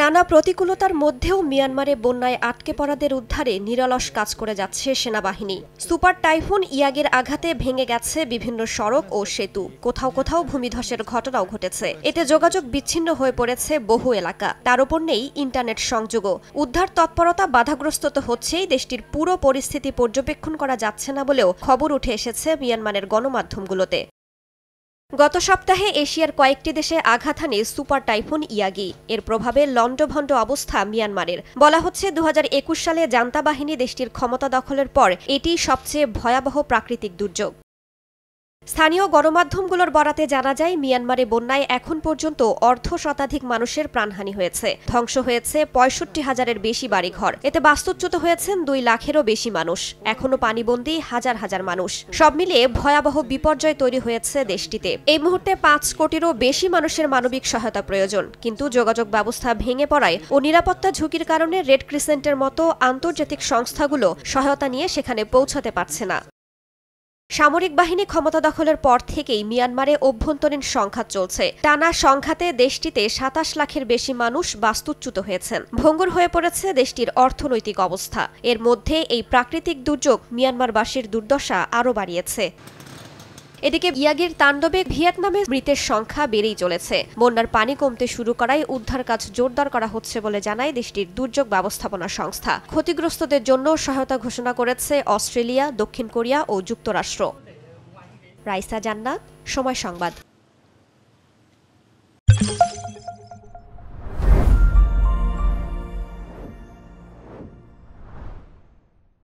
নানা প্রতিকূলতার মধ্যেও মিয়ানমারে বন্যায় আটকে পড়াদের উদ্ধারে নিরলস কাজ করে যাচ্ছে সেনাবাহিনী সুপার টাইফুন ইয়াগের আঘাতে ভেঙে গেছে বিভিন্ন সড়ক ও সেতু কোথাও কোথাও ভূমিধসের ঘটনাও ঘটেছে এতে যোগাযোগ বিচ্ছিন্ন হয়ে পড়েছে বহু এলাকা তার উপর নেই ইন্টারনেট সংযোগও উদ্ধার তৎপরতা বাধাগ্রস্ত তো হচ্ছেই দেশটির পুরো পরিস্থিতি পর্যবেক্ষণ করা যাচ্ছে না বলেও খবর উঠে এসেছে মিয়ানমারের গণমাধ্যমগুলোতে গত সপ্তাহে এশিয়ার কয়েকটি দেশে আঘাত হানে সুপার টাইফুন ইয়াগি এর প্রভাবে লণ্ডভণ্ড অবস্থা মিয়ানমারের বলা হচ্ছে দু সালে জান্তা বাহিনী দেশটির ক্ষমতা দখলের পর এটি সবচেয়ে ভয়াবহ প্রাকৃতিক দুর্যোগ স্থানীয় গণমাধ্যমগুলোর বরাতে জানা যায় মিয়ানমারে বন্যায় এখন পর্যন্ত অর্ধ শতাধিক মানুষের প্রাণহানি হয়েছে ধ্বংস হয়েছে পঁয়ষট্টি হাজারের বেশি বাড়িঘর এতে বাস্তুচ্যুত হয়েছেন দুই লাখেরও বেশি মানুষ এখনও পানিবন্দী হাজার হাজার মানুষ সব মিলিয়ে ভয়াবহ বিপর্যয় তৈরি হয়েছে দেশটিতে এই মুহূর্তে পাঁচ কোটিরও বেশি মানুষের মানবিক সহায়তা প্রয়োজন কিন্তু যোগাযোগ ব্যবস্থা ভেঙে পড়ায় ও নিরাপত্তা ঝুঁকির কারণে রেড ক্রিসেন্টের মতো আন্তর্জাতিক সংস্থাগুলো সহায়তা নিয়ে সেখানে পৌঁছাতে পারছে না সামরিক বাহিনী ক্ষমতা দখলের পর থেকেই মিয়ানমারে অভ্যন্তরীণ সংঘাত চলছে টানা সংঘাতে দেশটিতে সাতাশ লাখের বেশি মানুষ বাস্তুচ্যুত হয়েছেন ভঙ্গুর হয়ে পড়েছে দেশটির অর্থনৈতিক অবস্থা এর মধ্যে এই প্রাকৃতিক দুর্যোগ মিয়ানমারবাসীর দুর্দশা আরও বাড়িয়েছে এদিকে ইয়াগির তাণ্ডবে ভিয়েতনামে মৃতের সংখ্যা বেড়েই চলেছে বন্যার পানি কমতে শুরু করায় উদ্ধার কাজ জোরদার করা হচ্ছে বলে জানায় দেশটির দুর্যোগ ব্যবস্থাপনা সংস্থা ক্ষতিগ্রস্তদের জন্য সহায়তা ঘোষণা করেছে অস্ট্রেলিয়া দক্ষিণ কোরিয়া ও যুক্তরাষ্ট্র রাইসা জান্নাত সময় সংবাদ